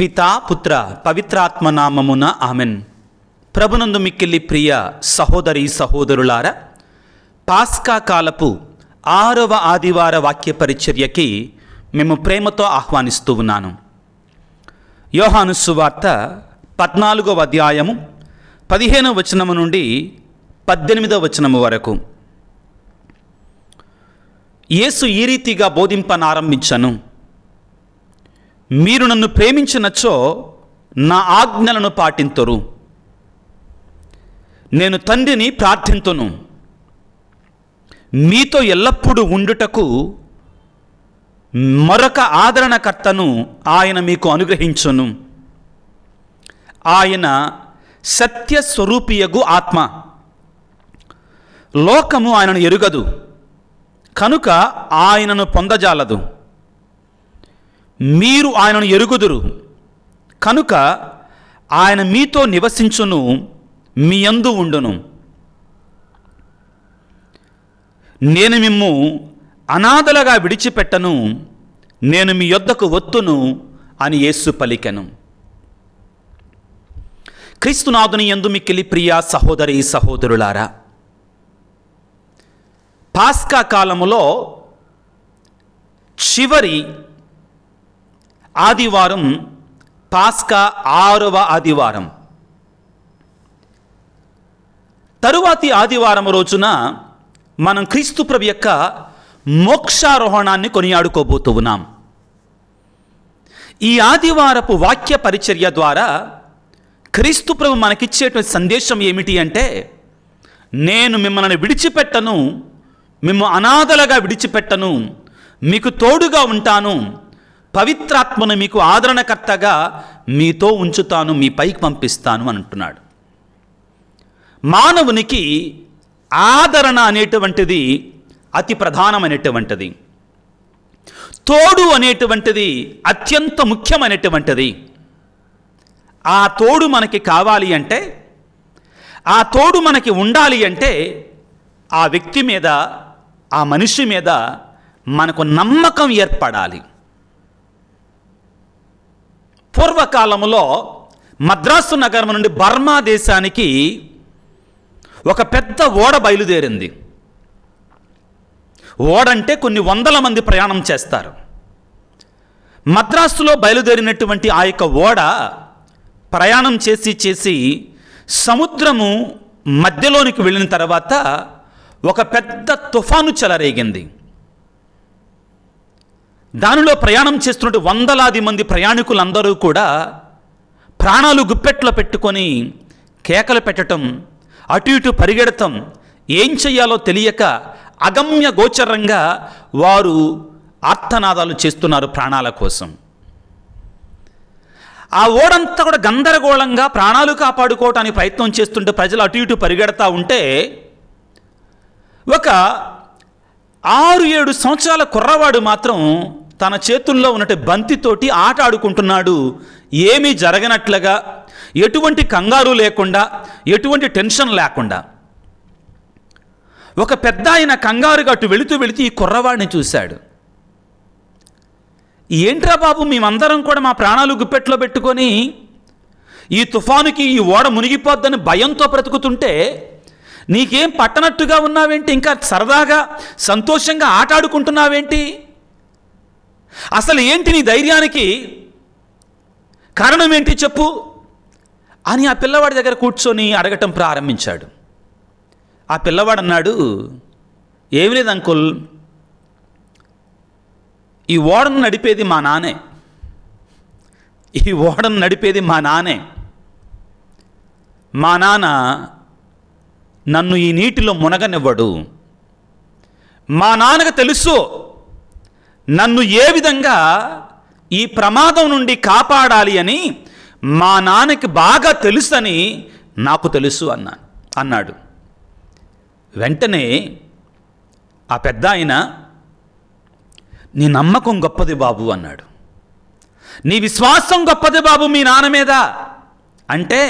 పితా పుత్ర పవిత్రాత్మ నామమున ఆమెన్ ప్రభునందు మిక్కిల్లి ప్రియ సహోదరి సహోదరులారా పాస్కా కాలపు ఆరవ ఆదివార వాక్య పరిచర్యకి మేము ప్రేమతో ఆహ్వానిస్తూ ఉన్నాను యోహాను వార్త పద్నాలుగవ అధ్యాయము పదిహేనవ వచనము నుండి పద్దెనిమిదవ వచనము వరకు యేసు ఈ రీతిగా బోధింపనారంభించను మీరు నన్ను ప్రేమించినచ్చో నా ఆజ్ఞలను పాటింతురు నేను తండ్రిని ప్రార్థింతును మీతో ఎల్లప్పుడూ ఉండుటకు మరొక ఆదరణకర్తను ఆయన మీకు అనుగ్రహించును ఆయన సత్యస్వరూపియగు ఆత్మ లోకము ఆయనను ఎరుగదు కనుక ఆయనను పొందజాలదు మీరు ఆయనను ఎరుగుదురు కనుక ఆయన మీతో నివసించును మీ అందు ఉండును నేను మిమ్ము అనాథలుగా విడిచిపెట్టను నేను మీ యొద్దకు ఒత్తును అని యేసు పలికెను క్రీస్తునాథుని ఎందు మిక్కిలి ప్రియ సహోదరి సహోదరులారా పాస్కా కాలములో చివరి ఆదివారం పాస్కా ఆరవ ఆదివారం తరువాతి ఆదివారం రోజున మనం క్రీస్తు ప్రభు యొక్క మోక్షారోహణాన్ని కొనియాడుకోబోతు ఉన్నాం ఈ ఆదివారపు వాక్య పరిచర్య ద్వారా క్రీస్తు ప్రభు మనకిచ్చేటువంటి సందేశం ఏమిటి అంటే నేను మిమ్మల్ని విడిచిపెట్టను మిమ్మ అనాథలుగా విడిచిపెట్టను మీకు తోడుగా ఉంటాను పవిత్రాత్మను మీకు ఆదరణకర్తగా మీతో ఉంచుతాను మీ పైకి పంపిస్తాను అంటున్నాడు మానవునికి ఆదరణ అనేటువంటిది అతి ప్రధానమైనటువంటిది తోడు అనేటువంటిది అత్యంత ముఖ్యమైనటువంటిది ఆ తోడు మనకి కావాలి అంటే ఆ తోడు మనకి ఉండాలి అంటే ఆ వ్యక్తి మీద ఆ మనిషి మీద మనకు నమ్మకం ఏర్పడాలి పూర్వకాలంలో మద్రాసు నగరం నుండి బర్మా దేశానికి ఒక పెద్ద ఓడ బయలుదేరింది ఓడంటే కొన్ని వందల మంది ప్రయాణం చేస్తారు మద్రాసులో బయలుదేరినటువంటి ఆ యొక్క ఓడ ప్రయాణం చేసి చేసి సముద్రము మధ్యలోనికి వెళ్ళిన తర్వాత ఒక పెద్ద తుఫాను చెలరేగింది దానిలో ప్రయాణం చేస్తున్నట్టు వందలాది మంది ప్రయాణికులందరూ కూడా ప్రాణాలు గుప్పెట్లో పెట్టుకొని కేకలు పెట్టడం అటు ఇటు పరిగెడటం ఏం చెయ్యాలో తెలియక అగమ్య గోచరంగా వారు ఆర్తనాదాలు చేస్తున్నారు ప్రాణాల కోసం ఆ ఓడంతా కూడా గందరగోళంగా ప్రాణాలు కాపాడుకోవటానికి ప్రయత్నం చేస్తుంటే ప్రజలు అటు ఇటు పరిగెడతా ఉంటే ఒక ఆరు ఏడు సంవత్సరాల కుర్రవాడు మాత్రం తన చేతుల్లో ఉన్నటి బంతితోటి ఆట ఆడుకుంటున్నాడు ఏమీ జరగనట్లుగా ఎటువంటి కంగారు లేకుండా ఎటువంటి టెన్షన్ లేకుండా ఒక పెద్ద ఆయన కంగారుగా అటు వెళుతూ వెళుతూ ఈ కుర్రవాడిని చూశాడు ఏంట్రా బాబు మేమందరం కూడా మా ప్రాణాలు గుప్పెట్లో పెట్టుకొని ఈ తుఫానుకి ఈ ఓడ మునిగిపోద్దని భయంతో బ్రతుకుతుంటే నీకేం పట్టనట్టుగా ఉన్నావేంటి ఇంకా సరదాగా సంతోషంగా ఆటాడుకుంటున్నావేంటి అసలు ఏంటి నీ ధైర్యానికి కారణం ఏంటి చెప్పు అని ఆ పిల్లవాడి దగ్గర కూర్చొని అడగటం ప్రారంభించాడు ఆ పిల్లవాడు అన్నాడు ఏమి లేదు అంకుల్ ఈ ఓడను నడిపేది మా నానే ఈ ఓడను నడిపేది మా నానే మా నాన్న నన్ను ఈ నీటిలో మునగనివ్వడు మా నాన్నకు తెలుసు నన్ను ఏ విధంగా ఈ ప్రమాదం నుండి కాపాడాలి అని మా నాన్నకి బాగా తెలుసని నాకు తెలుసు అన్నా అన్నాడు వెంటనే ఆ పెద్ద ఆయన నీ నమ్మకం గొప్పది బాబు అన్నాడు నీ విశ్వాసం గొప్పది బాబు మీ నాన్న మీద అంటే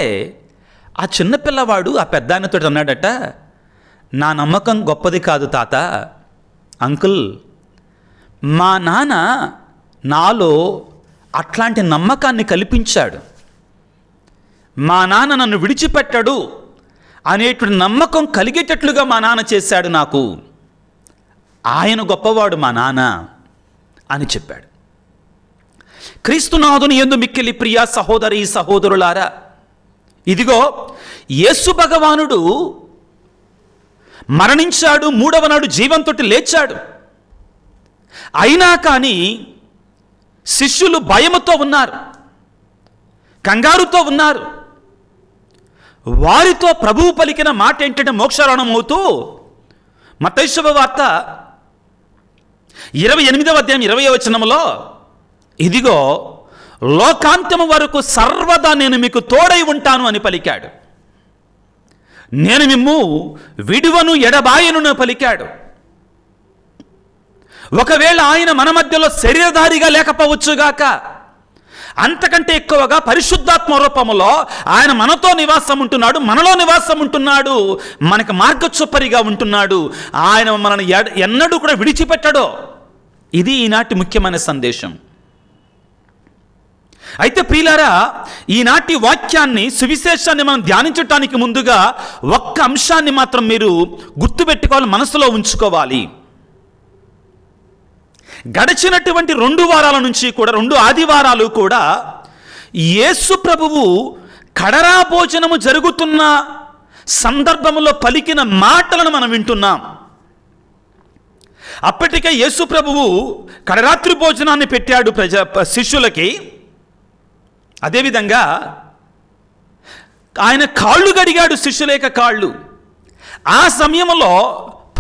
ఆ చిన్నపిల్లవాడు ఆ పెద్ద ఆయనతో అన్నాడట నా నమ్మకం గొప్పది కాదు తాత అంకుల్ మా నాన్న నాలో అట్లాంటి నమ్మకాన్ని కల్పించాడు మా నాన్న నన్ను విడిచిపెట్టాడు అనేటువంటి నమ్మకం కలిగేటట్లుగా మా నాన్న చేశాడు నాకు ఆయన గొప్పవాడు మా నాన్న అని చెప్పాడు క్రీస్తునాథుని ఎందు మిక్కిలి ప్రియా సహోదరి సహోదరులారా ఇదిగో యేసు భగవానుడు మరణించాడు మూడవ నాడు జీవంతోటి లేచాడు అయినా కానీ శిష్యులు భయముతో ఉన్నారు కంగారుతో ఉన్నారు వారితో ప్రభువు పలికిన మాట ఏంటంటే మోక్షారణం అవుతూ వార్త ఇరవై ఎనిమిదవ అధ్యాయం ఇరవై వచనంలో ఇదిగో లోకాంతము వరకు సర్వదా నేను మీకు తోడై ఉంటాను అని పలికాడు నేను మిమ్ము విడువను ఎడబాయను పలికాడు ఒకవేళ ఆయన మన మధ్యలో శరీరధారిగా లేకపోవచ్చుగాక అంతకంటే ఎక్కువగా పరిశుద్ధాత్మ రూపములో ఆయన మనతో నివాసం ఉంటున్నాడు మనలో నివాసం ఉంటున్నాడు మనకు మార్గచొప్పరిగా ఉంటున్నాడు ఆయన మనల్ని ఎన్నడూ కూడా విడిచిపెట్టడో ఇది ఈనాటి ముఖ్యమైన సందేశం అయితే ప్రియులారా ఈనాటి వాక్యాన్ని సువిశేషాన్ని మనం ధ్యానించటానికి ముందుగా ఒక్క అంశాన్ని మాత్రం మీరు గుర్తుపెట్టుకోవాలి మనసులో ఉంచుకోవాలి గడిచినటువంటి రెండు వారాల నుంచి కూడా రెండు ఆదివారాలు కూడా యేసు ప్రభువు కడరా భోజనము జరుగుతున్న సందర్భంలో పలికిన మాటలను మనం వింటున్నాం అప్పటికే యేసు ప్రభువు కడరాత్రి భోజనాన్ని పెట్టాడు ప్రజ శిష్యులకి అదేవిధంగా ఆయన కాళ్ళు గడిగాడు శిష్యులేక కాళ్ళు ఆ సమయంలో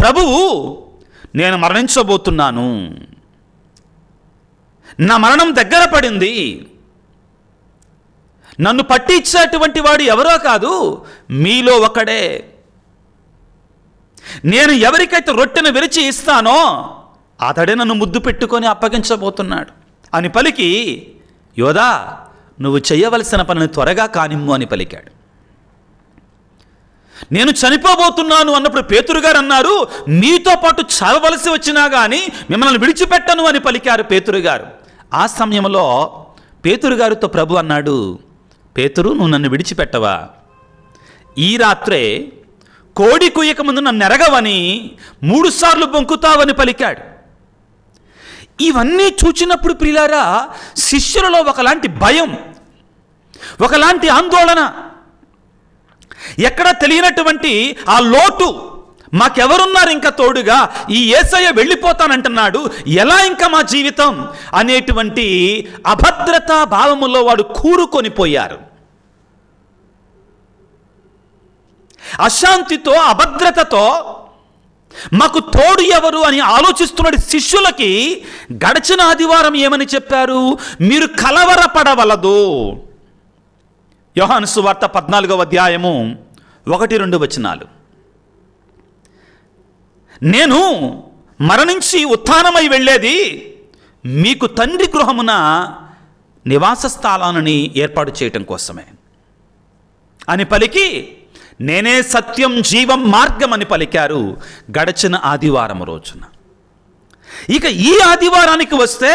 ప్రభువు నేను మరణించబోతున్నాను నా మరణం దగ్గర పడింది నన్ను పట్టించేటువంటి వాడు ఎవరో కాదు మీలో ఒకడే నేను ఎవరికైతే రొట్టెను విరిచి ఇస్తానో అతడే నన్ను ముద్దు పెట్టుకొని అప్పగించబోతున్నాడు అని పలికి యోధా నువ్వు చేయవలసిన పనిని త్వరగా కానిమ్ము అని పలికాడు నేను చనిపోబోతున్నాను అన్నప్పుడు పేతురు గారు అన్నారు మీతో పాటు చదవలసి వచ్చినా కానీ మిమ్మల్ని విడిచిపెట్టను అని పలికారు పేతురు గారు ఆ సమయంలో పేతురు గారితో ప్రభు అన్నాడు పేతురు నువ్వు నన్ను విడిచిపెట్టవా ఈ రాత్రే కోడి కుయ్యక ముందు నన్ను ఎరగవని మూడుసార్లు బొంకుతావని పలికాడు ఇవన్నీ చూచినప్పుడు ప్రిలారా శిష్యులలో ఒకలాంటి భయం ఒకలాంటి ఆందోళన ఎక్కడ తెలియనటువంటి ఆ లోటు మాకెవరున్నారు ఇంకా తోడుగా ఈ ఏసయ్య వెళ్ళిపోతానంటున్నాడు ఎలా ఇంకా మా జీవితం అనేటువంటి అభద్రతా భావములో వాడు కూరుకొని పోయారు అశాంతితో అభద్రతతో మాకు తోడు ఎవరు అని ఆలోచిస్తున్నటి శిష్యులకి గడిచిన ఆదివారం ఏమని చెప్పారు మీరు కలవరపడవలదు యోహాను సువార్త పద్నాలుగవ అధ్యాయము ఒకటి రెండు వచనాలు నేను మరణించి ఉత్థానమై వెళ్ళేది మీకు తండ్రి గృహమున నివాస స్థలాలని ఏర్పాటు చేయటం కోసమే అని పలికి నేనే సత్యం జీవం మార్గం అని పలికారు గడచిన ఆదివారం రోజున ఇక ఈ ఆదివారానికి వస్తే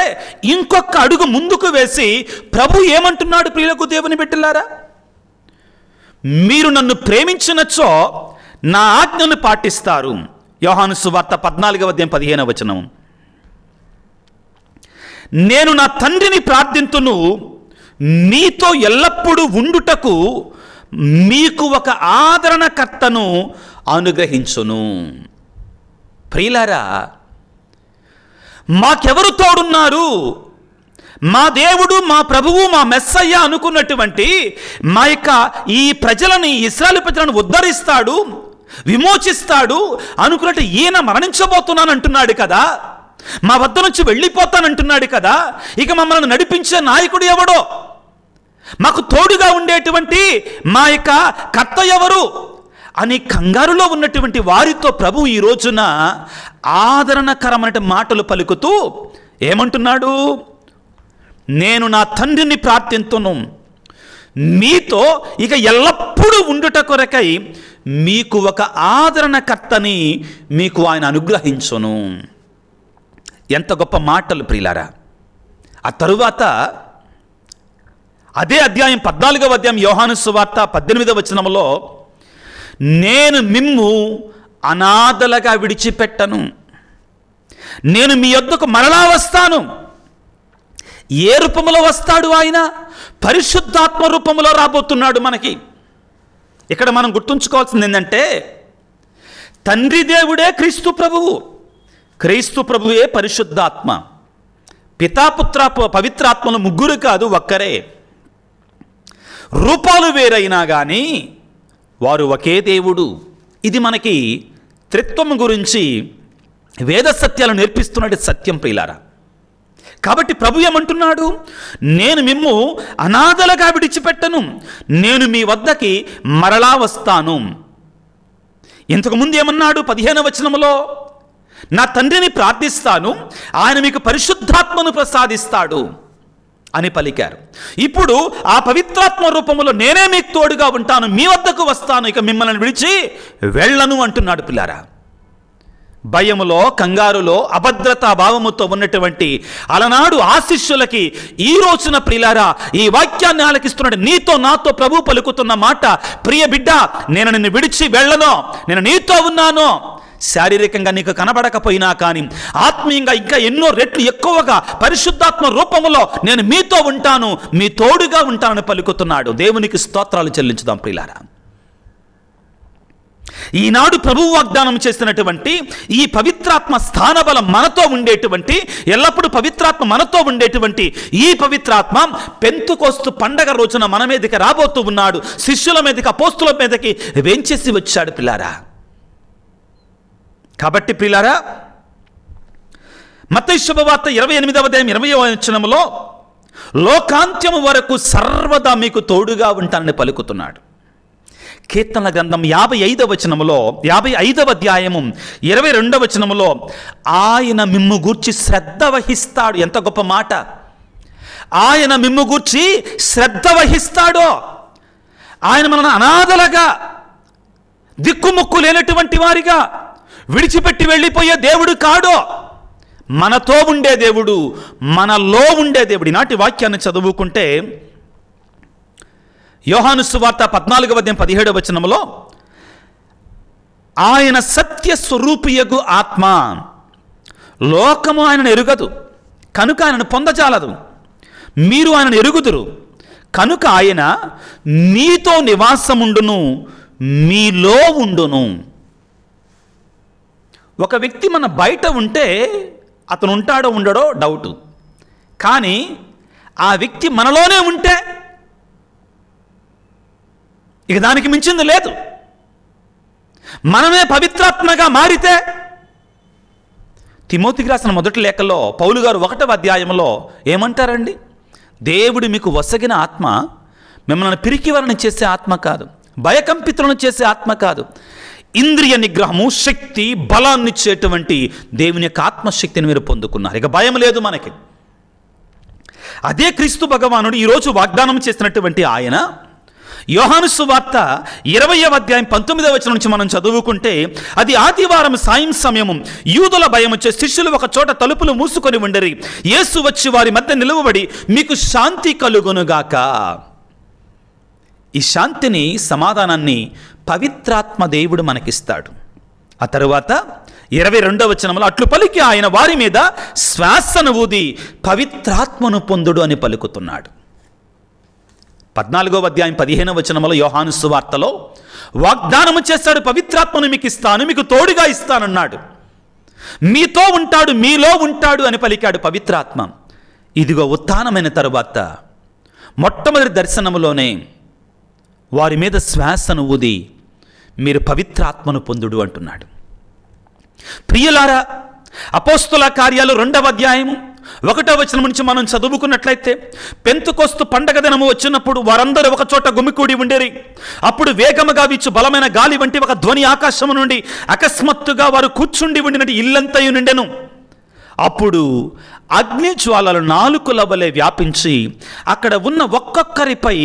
ఇంకొక అడుగు ముందుకు వేసి ప్రభు ఏమంటున్నాడు ప్రియులకు దేవుని బిడ్డలారా మీరు నన్ను ప్రేమించినచో నా ఆజ్ఞను పాటిస్తారు యోహాను సువార్త పద్నాలుగవ అధ్యాయం పదిహేన వచనం నేను నా తండ్రిని ప్రార్థింతును నీతో ఎల్లప్పుడూ ఉండుటకు మీకు ఒక ఆదరణకర్తను అనుగ్రహించును ప్రియులారా మాకెవరు తోడున్నారు మా దేవుడు మా ప్రభువు మా మెస్సయ్య అనుకున్నటువంటి మా యొక్క ఈ ప్రజలని ఇస్రాయల్ ప్రజలను ఉద్ధరిస్తాడు విమోచిస్తాడు అనుకున్నట్టు ఈయన మరణించబోతున్నాను అంటున్నాడు కదా మా వద్ద నుంచి వెళ్ళిపోతానంటున్నాడు కదా ఇక మమ్మల్ని నడిపించే నాయకుడు ఎవడో మాకు తోడుగా ఉండేటువంటి మా యొక్క కర్త ఎవరు అని కంగారులో ఉన్నటువంటి వారితో ప్రభు ఈ రోజున ఆదరణకరమైన మాటలు పలుకుతూ ఏమంటున్నాడు నేను నా తండ్రిని ప్రార్థింతును మీతో ఇక ఎల్లప్పుడూ ఉండుట కొరకై మీకు ఒక ఆదరణకర్తని మీకు ఆయన అనుగ్రహించును ఎంత గొప్ప మాటలు ప్రియులారా ఆ తరువాత అదే అధ్యాయం పద్నాలుగవ అధ్యాయం యోహాను సువార్త పద్దెనిమిదవ వచనంలో నేను మిమ్ము అనాథలుగా విడిచిపెట్టను నేను మీ యొద్దకు మరలా వస్తాను ఏ రూపంలో వస్తాడు ఆయన పరిశుద్ధాత్మ రూపంలో రాబోతున్నాడు మనకి ఇక్కడ మనం గుర్తుంచుకోవాల్సింది ఏంటంటే తండ్రి దేవుడే క్రీస్తు ప్రభువు క్రీస్తు ప్రభువే పరిశుద్ధాత్మ పితాపుత్ర పవిత్రాత్మలు ముగ్గురు కాదు ఒక్కరే రూపాలు వేరైనా కానీ వారు ఒకే దేవుడు ఇది మనకి త్రిత్వం గురించి వేద సత్యాలు నేర్పిస్తున్నట్టు సత్యం ప్రియులారా కాబట్టి ప్రభు ఏమంటున్నాడు నేను మిమ్ము అనాథలుగా విడిచిపెట్టను నేను మీ వద్దకి మరలా వస్తాను ఇంతకుముందు ఏమన్నాడు పదిహేను వచనములో నా తండ్రిని ప్రార్థిస్తాను ఆయన మీకు పరిశుద్ధాత్మను ప్రసాదిస్తాడు అని పలికారు ఇప్పుడు ఆ పవిత్రాత్మ రూపంలో నేనే మీకు తోడుగా ఉంటాను మీ వద్దకు వస్తాను ఇక మిమ్మల్ని విడిచి వెళ్ళను అంటున్నాడు పిల్లారా భయములో కంగారులో అభద్రతా భావముతో ఉన్నటువంటి అలనాడు ఆశిష్యులకి ఈ రోజున ప్రిలారా ఈ వాక్యాన్ని ఆలకిస్తున్నాడు నీతో నాతో ప్రభు పలుకుతున్న మాట ప్రియ బిడ్డ నేను నిన్ను విడిచి వెళ్ళను నేను నీతో ఉన్నాను శారీరకంగా నీకు కనబడకపోయినా కానీ ఆత్మీయంగా ఇంకా ఎన్నో రెట్లు ఎక్కువగా పరిశుద్ధాత్మ రూపములో నేను మీతో ఉంటాను మీ తోడుగా ఉంటానని పలుకుతున్నాడు దేవునికి స్తోత్రాలు చెల్లించుదాం ప్రిలారా ఈనాడు ప్రభు వాగ్దానం చేసినటువంటి ఈ పవిత్రాత్మ స్థానబలం మనతో ఉండేటువంటి ఎల్లప్పుడూ పవిత్రాత్మ మనతో ఉండేటువంటి ఈ పవిత్రాత్మ పెంతుకోస్తు పండగ రోజున మన మీదకి రాబోతూ ఉన్నాడు శిష్యుల మీదకి అపోస్తుల మీదకి వెంచేసి వచ్చాడు పిల్లారా కాబట్టి పిల్లారా మత శుభవార్త ఇరవై ఎనిమిదవ దేయం ఇరవై వచనంలో లోకాంత్యం వరకు సర్వదా మీకు తోడుగా ఉంటానని పలుకుతున్నాడు కీర్తన గ్రంథం యాభై ఐదవ వచనములో యాభై ఐదవ అధ్యాయము ఇరవై రెండవ వచనములో ఆయన మిమ్ము గూర్చి శ్రద్ధ వహిస్తాడు ఎంత గొప్ప మాట ఆయన మిమ్ము గూర్చి శ్రద్ధ వహిస్తాడో ఆయన మనల్ని అనాథలుగా దిక్కుముక్కు లేనటువంటి వారిగా విడిచిపెట్టి వెళ్ళిపోయే దేవుడు కాడో మనతో ఉండే దేవుడు మనలో ఉండే దేవుడు నాటి వాక్యాన్ని చదువుకుంటే యోహాను సువార్త పద్నాలుగవ అధ్యాయం పదిహేడవ వచనంలో ఆయన సత్య స్వరూపియగు ఆత్మ లోకము ఆయనను ఎరుగదు కనుక ఆయనను పొందజాలదు మీరు ఆయనను ఎరుగుదురు కనుక ఆయన మీతో నివాసముండును మీలో ఉండును ఒక వ్యక్తి మన బయట ఉంటే అతను ఉంటాడో ఉండడో డౌటు కానీ ఆ వ్యక్తి మనలోనే ఉంటే ఇక దానికి మించింది లేదు మనమే పవిత్రాత్మగా మారితే తిమోతికి రాసిన మొదటి లేఖలో పౌలు గారు ఒకటవ అధ్యాయంలో ఏమంటారండి దేవుడు మీకు వసగిన ఆత్మ మిమ్మల్ని పిరికివరణ చేసే ఆత్మ కాదు భయకంపితులను చేసే ఆత్మ కాదు ఇంద్రియ నిగ్రహము శక్తి బలాన్ని ఇచ్చేటువంటి దేవుని యొక్క ఆత్మశక్తిని మీరు పొందుకున్నారు ఇక భయం లేదు మనకి అదే క్రీస్తు భగవానుడు ఈరోజు వాగ్దానం చేసినటువంటి ఆయన యోహాను సువార్త ఇరవై అధ్యాయం పంతొమ్మిదవ వచ్చిన నుంచి మనం చదువుకుంటే అది ఆదివారం సాయం సమయము యూదుల భయం వచ్చే శిష్యులు ఒక చోట తలుపులు మూసుకొని ఉండరి యేసు వచ్చి వారి మధ్య నిలువబడి మీకు శాంతి కలుగునుగాక ఈ శాంతిని సమాధానాన్ని పవిత్రాత్మ దేవుడు మనకిస్తాడు ఆ తరువాత ఇరవై రెండవ వచనంలో అట్లు పలికి ఆయన వారి మీద శ్వాసను ఊది పవిత్రాత్మను పొందుడు అని పలుకుతున్నాడు పద్నాలుగో అధ్యాయం పదిహేనవ వచనములో యోహాను సువార్తలో వాగ్దానము చేస్తాడు పవిత్రాత్మను మీకు ఇస్తాను మీకు తోడుగా ఇస్తానన్నాడు మీతో ఉంటాడు మీలో ఉంటాడు అని పలికాడు పవిత్రాత్మ ఇదిగో ఉత్థానమైన తరువాత మొట్టమొదటి దర్శనములోనే వారి మీద శ్వాసను ఊది మీరు పవిత్రాత్మను పొందుడు అంటున్నాడు ప్రియులారా అపోస్తుల కార్యాలు రెండవ అధ్యాయము ఒకటో వచనం నుంచి మనం చదువుకున్నట్లయితే పెంతుకొస్తు పండగ దినము వచ్చినప్పుడు వారందరూ ఒక చోట గుమికూడి ఉండేరి అప్పుడు వేగముగా వీచు బలమైన గాలి వంటి ఒక ధ్వని ఆకాశము నుండి అకస్మాత్తుగా వారు కూర్చుండి ఉండినట్టు ఇల్లంతయు నిండెను అప్పుడు అగ్ని జ్వాలలు నాలుగు లవలే వ్యాపించి అక్కడ ఉన్న ఒక్కొక్కరిపై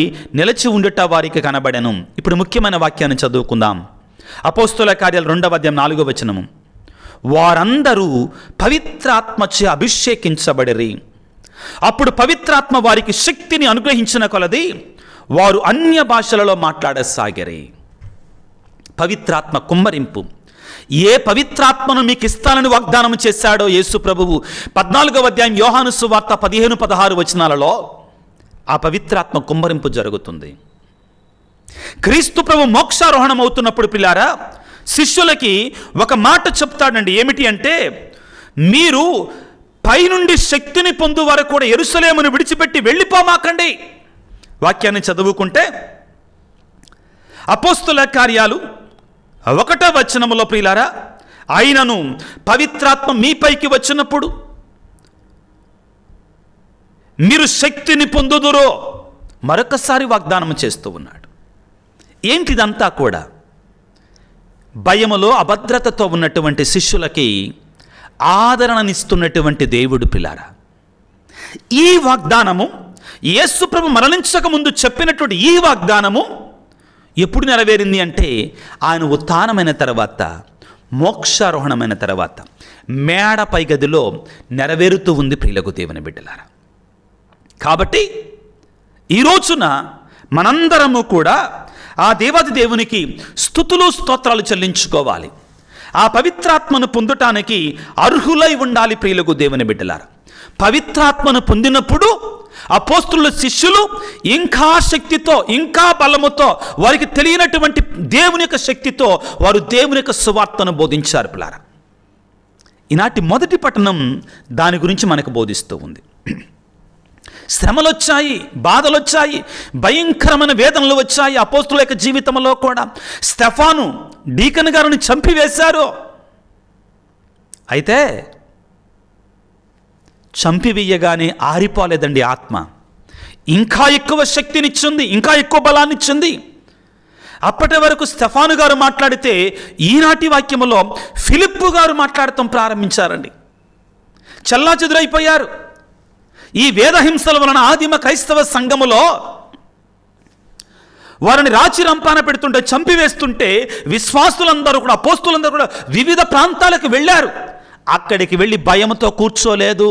నిలిచి ఉండుట వారికి కనబడెను ఇప్పుడు ముఖ్యమైన వాక్యాన్ని చదువుకుందాం అపోస్తుల కార్యాలు రెండవ అధ్యాయం నాలుగో వచనము వారందరూ పవిత్రాత్మచే అభిషేకించబడిరి అప్పుడు పవిత్రాత్మ వారికి శక్తిని అనుగ్రహించిన కొలది వారు అన్య భాషలలో మాట్లాడసాగరి పవిత్రాత్మ కుమ్మరింపు ఏ పవిత్రాత్మను మీకు ఇస్తానని వాగ్దానం చేశాడో యేసు ప్రభువు పద్నాలుగవ అధ్యాయం యోహాను సువార్త పదిహేను పదహారు వచనాలలో ఆ పవిత్రాత్మ కుమ్మరింపు జరుగుతుంది క్రీస్తు ప్రభు మోక్షారోహణం అవుతున్నప్పుడు పిల్లారా శిష్యులకి ఒక మాట చెప్తాడండి ఏమిటి అంటే మీరు పైనుండి శక్తిని పొందు వారు కూడా ఎరుసలేమును విడిచిపెట్టి వెళ్ళిపోమాకండి వాక్యాన్ని చదువుకుంటే అపోస్తుల కార్యాలు ఒకటో వచనములో ప్రియులారా ఆయనను పవిత్రాత్మ మీపైకి వచ్చినప్పుడు మీరు శక్తిని పొందుదురో మరొకసారి వాగ్దానం చేస్తూ ఉన్నాడు ఏంటిదంతా కూడా భయములో అభద్రతతో ఉన్నటువంటి శిష్యులకి ఆదరణనిస్తున్నటువంటి దేవుడు పిల్లారా ఈ వాగ్దానము యేసుప్రభు ముందు చెప్పినటువంటి ఈ వాగ్దానము ఎప్పుడు నెరవేరింది అంటే ఆయన ఉత్థానమైన తర్వాత మోక్షారోహణమైన తర్వాత మేడపై గదిలో నెరవేరుతూ ఉంది ప్రియులకు దేవుని బిడ్డలారా కాబట్టి ఈ రోజున మనందరము కూడా ఆ దేవాది దేవునికి స్థుతులు స్తోత్రాలు చెల్లించుకోవాలి ఆ పవిత్రాత్మను పొందటానికి అర్హులై ఉండాలి ప్రియులకు దేవుని బిడ్డలారు పవిత్రాత్మను పొందినప్పుడు అపోస్తుల శిష్యులు ఇంకా శక్తితో ఇంకా బలముతో వారికి తెలియనటువంటి దేవుని యొక్క శక్తితో వారు దేవుని యొక్క సువార్తను బోధించారు పిల్లారా ఈనాటి మొదటి పట్టణం దాని గురించి మనకు బోధిస్తూ ఉంది బాధలు బాధలొచ్చాయి భయంకరమైన వేదనలు వచ్చాయి అపోస్తుల యొక్క జీవితంలో కూడా స్టెఫాను డీకన్ గారిని చంపివేశారు అయితే చంపివేయగానే ఆరిపోలేదండి ఆత్మ ఇంకా ఎక్కువ శక్తినిచ్చింది ఇంకా ఎక్కువ బలాన్నిచ్చింది అప్పటి వరకు స్టెఫాను గారు మాట్లాడితే ఈనాటి వాక్యములో ఫిలిప్పు గారు మాట్లాడటం ప్రారంభించారండి చల్లా చెదురైపోయారు ఈ వేదహింసల వలన ఆదిమ క్రైస్తవ సంఘములో వారిని రాచి రంపాన పెడుతుంటే చంపివేస్తుంటే విశ్వాసులందరూ కూడా పోస్తులందరూ కూడా వివిధ ప్రాంతాలకు వెళ్ళారు అక్కడికి వెళ్ళి భయంతో కూర్చోలేదు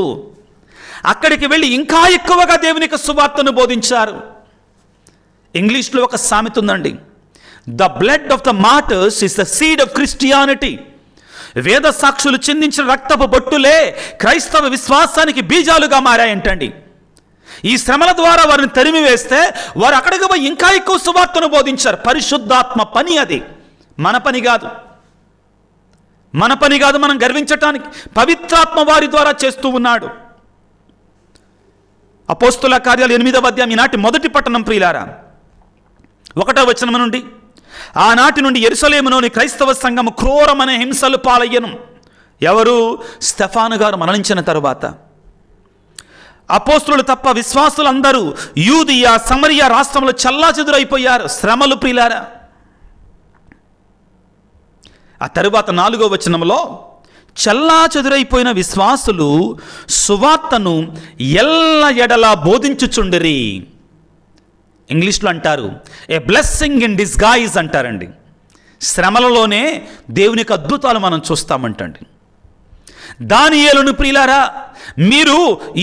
అక్కడికి వెళ్ళి ఇంకా ఎక్కువగా దేవునికి సువార్తను బోధించారు ఇంగ్లీష్లో ఒక సామెత ఉందండి the blood of the martyrs is the seed of Christianity వేద సాక్షులు చిందించిన రక్తపు బొట్టులే క్రైస్తవ విశ్వాసానికి బీజాలుగా మారాయంటండి ఈ శ్రమల ద్వారా వారిని తరిమి వేస్తే వారు అక్కడికి పోయి ఇంకా ఎక్కువ సువార్తను బోధించారు పరిశుద్ధాత్మ పని అది మన పని కాదు మన పని కాదు మనం గర్వించటానికి పవిత్రాత్మ వారి ద్వారా చేస్తూ ఉన్నాడు అపోస్తుల కార్యాలు ఎనిమిదవ అధ్యాయం ఈనాటి మొదటి పట్టణం ప్రియులారా ఒకటో వచనం నుండి ఆనాటి నుండి ఎరుసలేములోని క్రైస్తవ సంఘం క్రూరమైన హింసలు పాలయ్యను ఎవరు స్టెఫాను గారు మరణించిన తరువాత అపోస్తులు తప్ప విశ్వాసులందరూ యూదియా సమరియా రాష్ట్రంలో చెదురైపోయారు శ్రమలు ప్రిలారా ఆ తరువాత నాలుగో వచనంలో చల్లా చెదురైపోయిన విశ్వాసులు సువార్తను ఎల్ల ఎడలా బోధించుచుండిరి ఇంగ్లీష్లో అంటారు ఏ బ్లెస్సింగ్ ఇన్ డిస్గాయిజ్ అంటారండి శ్రమలలోనే దేవునికి అద్భుతాలు మనం చూస్తామంటండి దాని ఏలును ప్రియులారా మీరు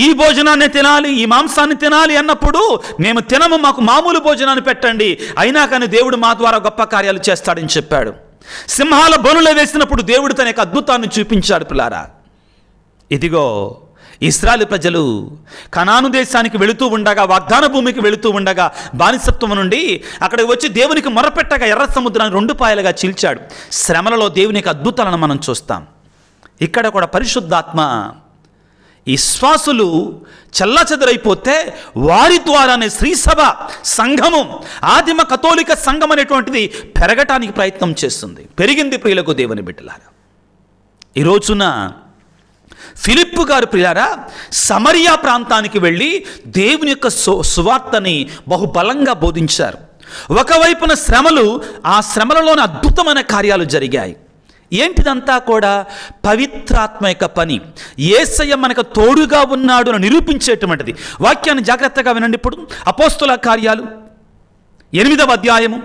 ఈ భోజనాన్ని తినాలి ఈ మాంసాన్ని తినాలి అన్నప్పుడు మేము తినము మాకు మామూలు భోజనాన్ని పెట్టండి అయినా కానీ దేవుడు మా ద్వారా గొప్ప కార్యాలు చేస్తాడని చెప్పాడు సింహాల బలులు వేసినప్పుడు దేవుడు తన యొక్క అద్భుతాన్ని చూపించాడు పిల్లారా ఇదిగో ఇస్రాయల్ ప్రజలు కనాను దేశానికి వెళుతూ ఉండగా వాగ్దాన భూమికి వెళుతూ ఉండగా బానిసత్వం నుండి అక్కడికి వచ్చి దేవునికి మొరపెట్టగా ఎర్ర సముద్రాన్ని రెండు పాయలుగా చీల్చాడు శ్రమలలో దేవునికి అద్భుతాలను మనం చూస్తాం ఇక్కడ కూడా పరిశుద్ధాత్మ విశ్వాసులు చెల్లచెదరైపోతే వారి ద్వారానే శ్రీసభ సంఘము ఆదిమ కథోలిక సంఘం అనేటువంటిది పెరగటానికి ప్రయత్నం చేస్తుంది పెరిగింది ప్రియులకు దేవుని బిడ్డలారా ఈ రోజున ఫిలిప్పు గారు ప్రియారా సమరియా ప్రాంతానికి వెళ్ళి దేవుని యొక్క సువార్తని బహుబలంగా బోధించారు ఒకవైపున శ్రమలు ఆ శ్రమలలోని అద్భుతమైన కార్యాలు జరిగాయి ఏంటిదంతా కూడా పవిత్రాత్మ యొక్క పని ఏసయ్య మనకు తోడుగా ఉన్నాడు అని నిరూపించేటువంటిది వాక్యాన్ని జాగ్రత్తగా వినండి ఇప్పుడు అపోస్తుల కార్యాలు ఎనిమిదవ అధ్యాయము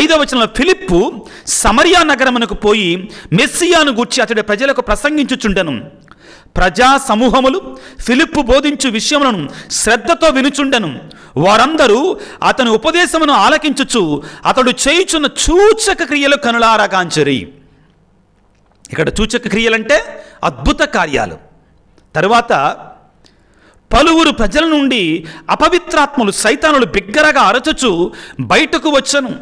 ఐదవ వచనంలో ఫిలిప్పు సమరియా నగరమునకు పోయి మెస్సియాను గుర్చి అతడి ప్రజలకు ప్రసంగించుచుండెను ప్రజా సమూహములు ఫిలిప్పు బోధించు విషయములను శ్రద్ధతో వినుచుండెను వారందరూ అతని ఉపదేశమును ఆలకించుచు అతడు చేయుచున్న చూచక క్రియలు కనులారాకాంచరి ఇక్కడ చూచక క్రియలంటే అద్భుత కార్యాలు తరువాత పలువురు ప్రజల నుండి అపవిత్రాత్మలు సైతానులు బిగ్గరగా అరచుచు బయటకు వచ్చను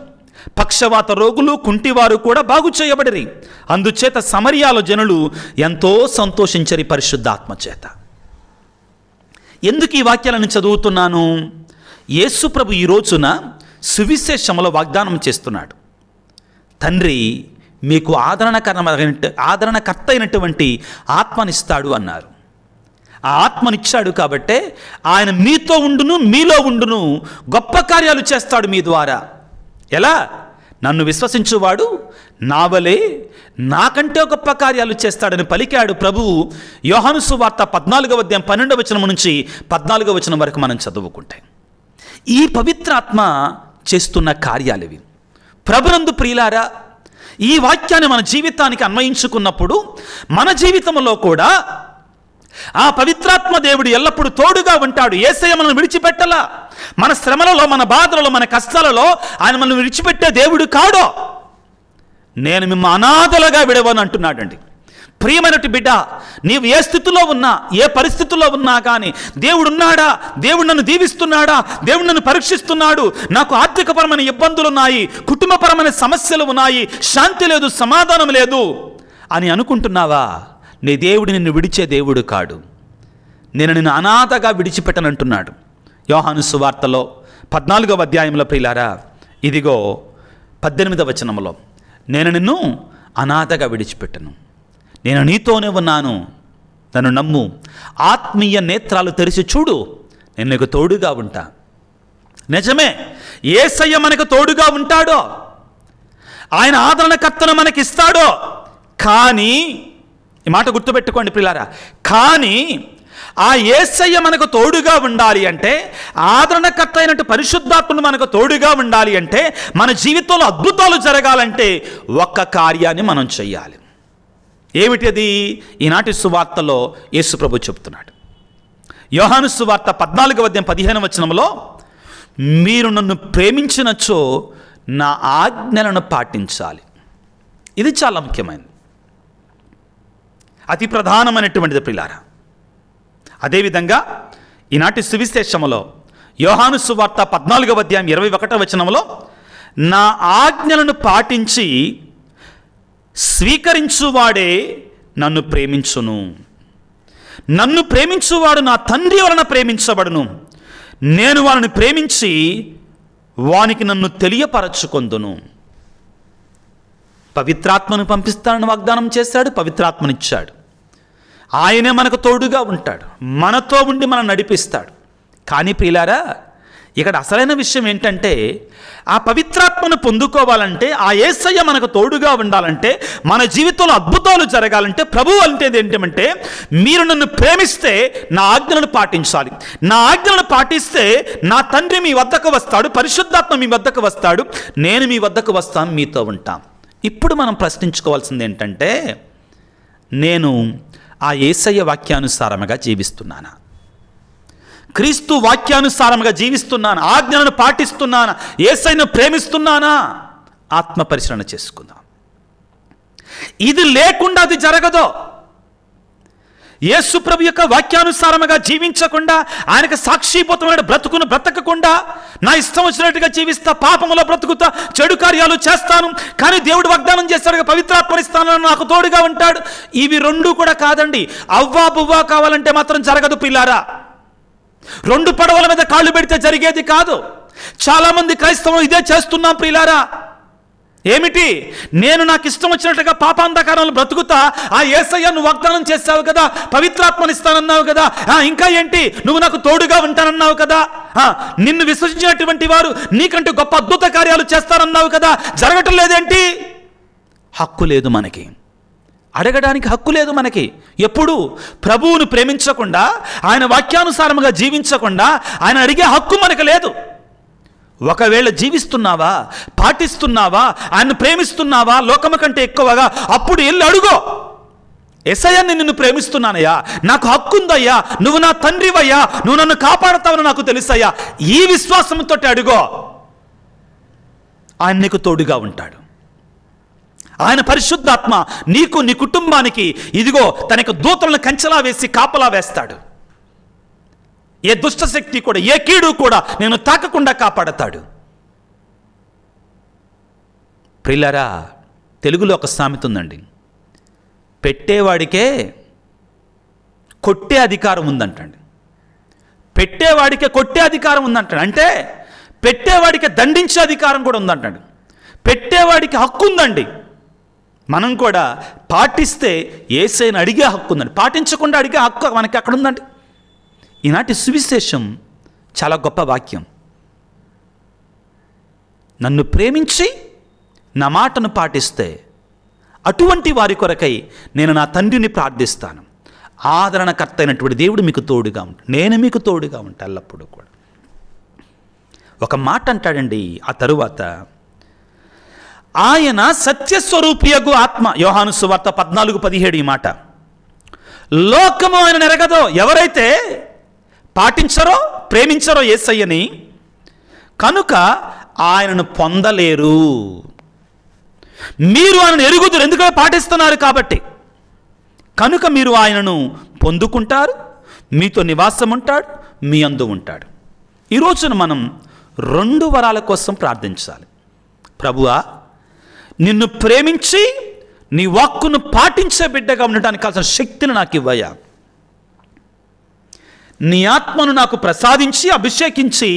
పక్షవాత రోగులు కుంటివారు కూడా బాగు చేయబడిరి అందుచేత సమర్యాల జనులు ఎంతో సంతోషించరి పరిశుద్ధాత్మ చేత ఎందుకు ఈ వాక్యాలను చదువుతున్నాను యేసుప్రభు ఈ రోజున సువిశేషములో వాగ్దానం చేస్తున్నాడు తండ్రి మీకు ఆదరణకరమైన ఆదరణకర్త అయినటువంటి ఆత్మనిస్తాడు అన్నారు ఆ ఆత్మనిచ్చాడు కాబట్టే ఆయన మీతో ఉండును మీలో ఉండును గొప్ప కార్యాలు చేస్తాడు మీ ద్వారా ఎలా నన్ను విశ్వసించువాడు నావలే నాకంటే గొప్ప కార్యాలు చేస్తాడని పలికాడు ప్రభువు యోహానుసు వార్త పద్నాలుగవ అధ్యాయం పన్నెండవ వచనం నుంచి పద్నాలుగవ వచనం వరకు మనం చదువుకుంటే ఈ పవిత్రాత్మ చేస్తున్న కార్యాలు ఇవి ప్రభునందు ప్రియులారా ఈ వాక్యాన్ని మన జీవితానికి అన్వయించుకున్నప్పుడు మన జీవితంలో కూడా ఆ పవిత్రాత్మ దేవుడు ఎల్లప్పుడూ తోడుగా ఉంటాడు ఏసయ్య మనల్ని విడిచిపెట్టలా మన శ్రమలలో మన బాధలలో మన కష్టాలలో ఆయన మనల్ని విడిచిపెట్టే దేవుడు కాడో నేను మిమ్మల్ని అనాథలుగా విడవను అంటున్నాడండి ప్రియమైనటి బిడ్డ నీవు ఏ స్థితిలో ఉన్నా ఏ పరిస్థితుల్లో ఉన్నా కానీ దేవుడున్నాడా దేవుడు నన్ను దీవిస్తున్నాడా దేవుడు నన్ను పరీక్షిస్తున్నాడు నాకు ఆర్థికపరమైన ఇబ్బందులు ఉన్నాయి కుటుంబపరమైన సమస్యలు ఉన్నాయి శాంతి లేదు సమాధానం లేదు అని అనుకుంటున్నావా నీ దేవుడు నిన్ను విడిచే దేవుడు కాడు నేను నిన్ను అనాథగా విడిచిపెట్టనంటున్నాడు యోహాను సువార్తలో పద్నాలుగవ అధ్యాయంలో ప్రియులారా ఇదిగో పద్దెనిమిదవ వచనంలో నేను నిన్ను అనాథగా విడిచిపెట్టను నేను నీతోనే ఉన్నాను నన్ను నమ్ము ఆత్మీయ నేత్రాలు తెరిచి చూడు నేను నీకు తోడుగా ఉంటా నిజమే ఏసయ్య మనకు తోడుగా ఉంటాడో ఆయన ఆదరణకర్తను మనకిస్తాడో కానీ ఈ మాట గుర్తుపెట్టుకోండి పిల్లారా కానీ ఆ ఏసయ్య మనకు తోడుగా ఉండాలి అంటే ఆదరణకర్త అయినట్టు పరిశుద్ధాత్మను మనకు తోడుగా ఉండాలి అంటే మన జీవితంలో అద్భుతాలు జరగాలంటే ఒక్క కార్యాన్ని మనం చెయ్యాలి అది ఈనాటి సువార్తలో యేసుప్రభు చెబుతున్నాడు యోహాను సువార్త పద్నాలుగు వద్యం పదిహేను వచనంలో మీరు నన్ను ప్రేమించినచో నా ఆజ్ఞలను పాటించాలి ఇది చాలా ముఖ్యమైనది అతి ప్రధానమైనటువంటిది ప్రిలార అదేవిధంగా ఈనాటి సువిశేషములో యోహాను సువార్త పద్నాలుగవ అధ్యాయం ఇరవై ఒకటవ వచనంలో నా ఆజ్ఞలను పాటించి స్వీకరించువాడే నన్ను ప్రేమించును నన్ను ప్రేమించువాడు నా తండ్రి వలన ప్రేమించబడును నేను వాళ్ళని ప్రేమించి వానికి నన్ను తెలియపరచుకొందును పవిత్రాత్మను పంపిస్తానని వాగ్దానం చేశాడు పవిత్రాత్మనిచ్చాడు ఆయనే మనకు తోడుగా ఉంటాడు మనతో ఉండి మనం నడిపిస్తాడు కానీ ప్రియులారా ఇక్కడ అసలైన విషయం ఏంటంటే ఆ పవిత్రాత్మను పొందుకోవాలంటే ఆ ఏసయ్య మనకు తోడుగా ఉండాలంటే మన జీవితంలో అద్భుతాలు జరగాలంటే ప్రభువు అంటే ఏంటంటే మీరు నన్ను ప్రేమిస్తే నా ఆజ్ఞలను పాటించాలి నా ఆజ్ఞలను పాటిస్తే నా తండ్రి మీ వద్దకు వస్తాడు పరిశుద్ధాత్మ మీ వద్దకు వస్తాడు నేను మీ వద్దకు వస్తాను మీతో ఉంటాం ఇప్పుడు మనం ప్రశ్నించుకోవాల్సింది ఏంటంటే నేను ఆ ఏసయ్య వాక్యానుసారముగా జీవిస్తున్నానా క్రీస్తు వాక్యానుసారముగా జీవిస్తున్నాను ఆజ్ఞలను పాటిస్తున్నానా ఏసైను ప్రేమిస్తున్నానా ఆత్మ పరిశీలన చేసుకుందాం ఇది లేకుండా అది జరగదో యేసు ప్రభు యొక్క వాక్యానుసారముగా జీవించకుండా ఆయనకు సాక్షిపోతున్న బ్రతుకును బ్రతకకుండా నా ఇష్టం వచ్చినట్టుగా జీవిస్తా పాపములో బ్రతుకుతా చెడు కార్యాలు చేస్తాను కానీ దేవుడు వాగ్దానం చేస్తాడు పవిత్రాత్మనిస్తానని నాకు తోడుగా ఉంటాడు ఇవి రెండు కూడా కాదండి అవ్వా బువ్వా కావాలంటే మాత్రం జరగదు పిల్లారా రెండు పడవల మీద కాళ్ళు పెడితే జరిగేది కాదు చాలామంది క్రైస్తవం ఇదే చేస్తున్నాం ప్రియులారా ఏమిటి నేను నాకు ఇష్టం వచ్చినట్టుగా పాపాంధకారంలో బ్రతుకుతా ఆ ఏసయ్యను వాగ్దానం చేస్తావు కదా పవిత్రాత్మనిస్తానన్నావు కదా ఇంకా ఏంటి నువ్వు నాకు తోడుగా ఉంటానన్నావు కదా నిన్ను విశ్వసించినటువంటి వారు నీకంటే గొప్ప అద్భుత కార్యాలు చేస్తారన్నావు కదా జరగటం లేదేంటి హక్కు లేదు మనకి అడగడానికి హక్కు లేదు మనకి ఎప్పుడు ప్రభువును ప్రేమించకుండా ఆయన వాక్యానుసారముగా జీవించకుండా ఆయన అడిగే హక్కు మనకు లేదు ఒకవేళ జీవిస్తున్నావా పాటిస్తున్నావా ఆయన ప్రేమిస్తున్నావా లోకము కంటే ఎక్కువగా అప్పుడు వెళ్ళి అడుగో ఎసయ్యా ని నిన్ను ప్రేమిస్తున్నానయ్యా నాకు హక్కుందయ్యా నువ్వు నా తండ్రివయ్యా నువ్వు నన్ను కాపాడతావని నాకు తెలుసయ్యా ఈ విశ్వాసంతో అడుగో ఆయన నీకు తోడుగా ఉంటాడు ఆయన పరిశుద్ధాత్మ నీకు నీ కుటుంబానికి ఇదిగో తనకు దూతలను కంచెలా వేసి కాపలా వేస్తాడు ఏ దుష్టశక్తి కూడా ఏ కీడు కూడా నేను తాకకుండా కాపాడతాడు ప్రిల్లరా తెలుగులో ఒక సామెత ఉందండి పెట్టేవాడికే కొట్టే అధికారం ఉందంటండి పెట్టేవాడికే కొట్టే అధికారం ఉందంటాడు అంటే పెట్టేవాడికి దండించే అధికారం కూడా ఉందంటాడు పెట్టేవాడికి హక్కు ఉందండి మనం కూడా పాటిస్తే ఏసైనా అడిగే హక్కు ఉందండి పాటించకుండా అడిగే హక్కు మనకి అక్కడ ఉందండి ఈనాటి సువిశేషం చాలా గొప్ప వాక్యం నన్ను ప్రేమించి నా మాటను పాటిస్తే అటువంటి వారి కొరకై నేను నా తండ్రిని ప్రార్థిస్తాను ఆదరణకర్త అయినటువంటి దేవుడు మీకు తోడుగా ఉంటాడు నేను మీకు తోడుగా ఉంటాను ఎల్లప్పుడూ కూడా ఒక మాట అంటాడండి ఆ తరువాత ఆయన సత్యస్వరూపియగు ఆత్మ యోహాను సువార్త పద్నాలుగు పదిహేడు ఈ మాట లోకము ఆయన నెరగదో ఎవరైతే పాటించరో ప్రేమించరో ఏసయ్యని కనుక ఆయనను పొందలేరు మీరు ఆయన ఎరుగుదురు ఎందుకంటే పాటిస్తున్నారు కాబట్టి కనుక మీరు ఆయనను పొందుకుంటారు మీతో నివాసం ఉంటాడు మీ అందు ఉంటాడు ఈరోజున మనం రెండు వరాల కోసం ప్రార్థించాలి ప్రభువా నిన్ను ప్రేమించి నీ వాక్కును పాటించే బిడ్డగా ఉండటానికి కావాల్సిన శక్తిని నాకు ఇవ్వయా నీ ఆత్మను నాకు ప్రసాదించి అభిషేకించి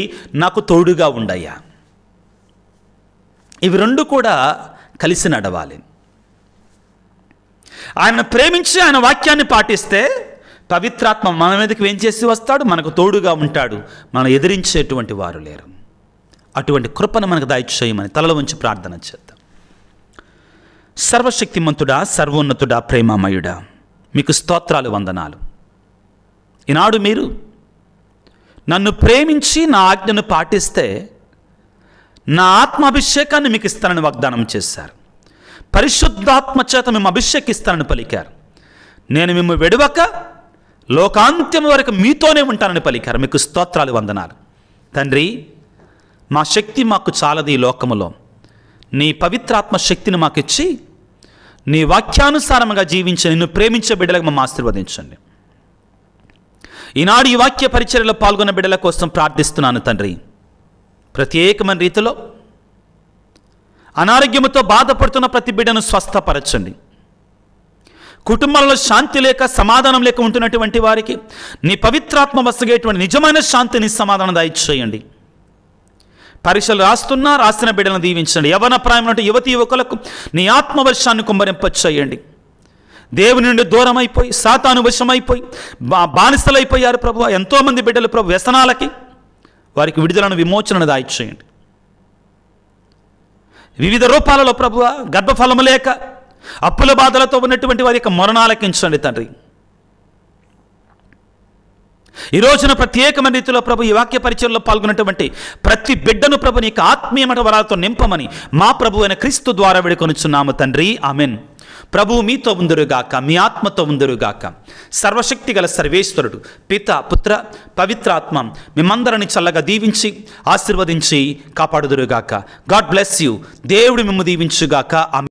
నాకు తోడుగా ఉండయ్యా ఇవి రెండు కూడా కలిసి నడవాలి ఆయన ప్రేమించి ఆయన వాక్యాన్ని పాటిస్తే పవిత్రాత్మ మన మీదకి ఏం చేసి వస్తాడు మనకు తోడుగా ఉంటాడు మనం ఎదిరించేటువంటి వారు లేరు అటువంటి కృపను మనకు దాయిచేయమని తలలో ఉంచి ప్రార్థన చేద్దాం సర్వశక్తిమంతుడా సర్వోన్నతుడా ప్రేమామయుడా మీకు స్తోత్రాలు వందనాలు ఈనాడు మీరు నన్ను ప్రేమించి నా ఆజ్ఞను పాటిస్తే నా అభిషేకాన్ని మీకు ఇస్తానని వాగ్దానం చేశారు పరిశుద్ధాత్మ చేత మేము అభిషేకిస్తానని పలికారు నేను మిమ్మల్ని వెడవక లోకాంత్యం వరకు మీతోనే ఉంటానని పలికారు మీకు స్తోత్రాలు వందనాలు తండ్రి మా శక్తి మాకు చాలదు ఈ లోకములో నీ పవిత్రాత్మ శక్తిని మాకిచ్చి నీ వాక్యానుసారంగా జీవించి నిన్ను ప్రేమించే బిడ్డలకు మమ్మ ఆశీర్వదించండి ఈనాడు ఈ వాక్య పరిచర్యలో పాల్గొన్న బిడ్డల కోసం ప్రార్థిస్తున్నాను తండ్రి ప్రత్యేకమైన రీతిలో అనారోగ్యంతో బాధపడుతున్న ప్రతి బిడ్డను స్వస్థపరచండి కుటుంబంలో శాంతి లేక సమాధానం లేక ఉంటున్నటువంటి వారికి నీ పవిత్రాత్మ వసగేటువంటి నిజమైన శాంతిని సమాధానం దయచేయండి పరీక్షలు రాస్తున్నా రాసిన బిడ్డలను దీవించండి యవన ప్రాయం యువతి యువకులకు నీ ఆత్మవర్షాన్ని కుమ్మరింప చేయండి దేవుని నుండి దూరం అయిపోయి సాతాను వశమైపోయి బా బానిసలైపోయారు ప్రభు ఎంతోమంది బిడ్డలు ప్రభు వ్యసనాలకి వారికి విడుదలను విమోచనను దాయిచేయండి వివిధ రూపాలలో ప్రభు గర్భఫలము లేక అప్పుల బాధలతో ఉన్నటువంటి వారి యొక్క మొరణాలకించండి తండ్రి ఈ రోజున ప్రత్యేకమైన రీతిలో ప్రభు ఈ వాక్య పరిచయంలో పాల్గొన్నటువంటి ప్రతి బిడ్డను ప్రభు నీకు ఆత్మీయమట వరాలతో నింపమని మా ప్రభు అయిన క్రీస్తు ద్వారా వేడుకొనుచున్నాము తండ్రి ఆమెన్ ప్రభువు మీతో ఉందరుగాక మీ ఆత్మతో ఉందరుగాక సర్వశక్తి గల సర్వేశ్వరుడు పిత పుత్ర పవిత్రాత్మ మిమ్మందరిని చల్లగా దీవించి ఆశీర్వదించి కాపాడుదురుగాక గాడ్ బ్లెస్ యూ దేవుడు మిమ్మ దీవించుగాక ఆమె